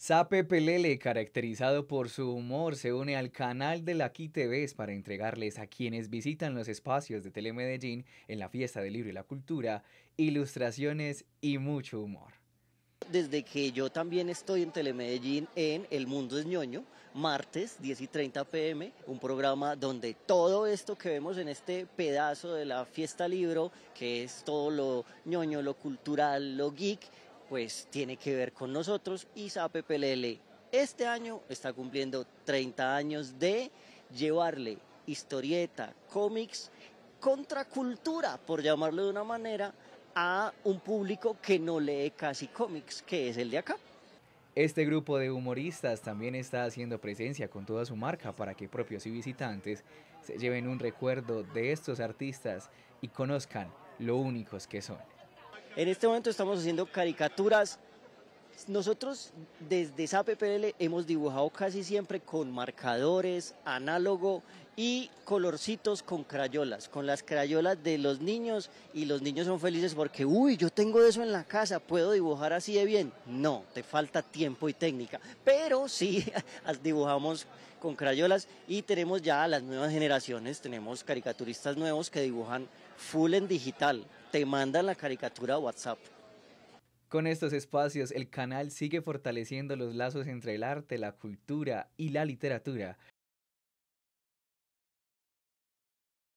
Sape Pelele, caracterizado por su humor, se une al canal de la TVs para entregarles a quienes visitan los espacios de Telemedellín en la fiesta del libro y la cultura, ilustraciones y mucho humor. Desde que yo también estoy en Telemedellín en El Mundo es ñoño, martes 10 y 30 pm, un programa donde todo esto que vemos en este pedazo de la fiesta libro, que es todo lo ñoño, lo cultural, lo geek, pues tiene que ver con nosotros y este año está cumpliendo 30 años de llevarle historieta, cómics, contracultura, por llamarlo de una manera, a un público que no lee casi cómics, que es el de acá. Este grupo de humoristas también está haciendo presencia con toda su marca para que propios y visitantes se lleven un recuerdo de estos artistas y conozcan lo únicos que son. En este momento estamos haciendo caricaturas nosotros desde SAPPL hemos dibujado casi siempre con marcadores, análogo y colorcitos con crayolas, con las crayolas de los niños y los niños son felices porque, uy, yo tengo eso en la casa, puedo dibujar así de bien. No, te falta tiempo y técnica, pero sí dibujamos con crayolas y tenemos ya a las nuevas generaciones, tenemos caricaturistas nuevos que dibujan full en digital, te mandan la caricatura a WhatsApp. Con estos espacios, el canal sigue fortaleciendo los lazos entre el arte, la cultura y la literatura,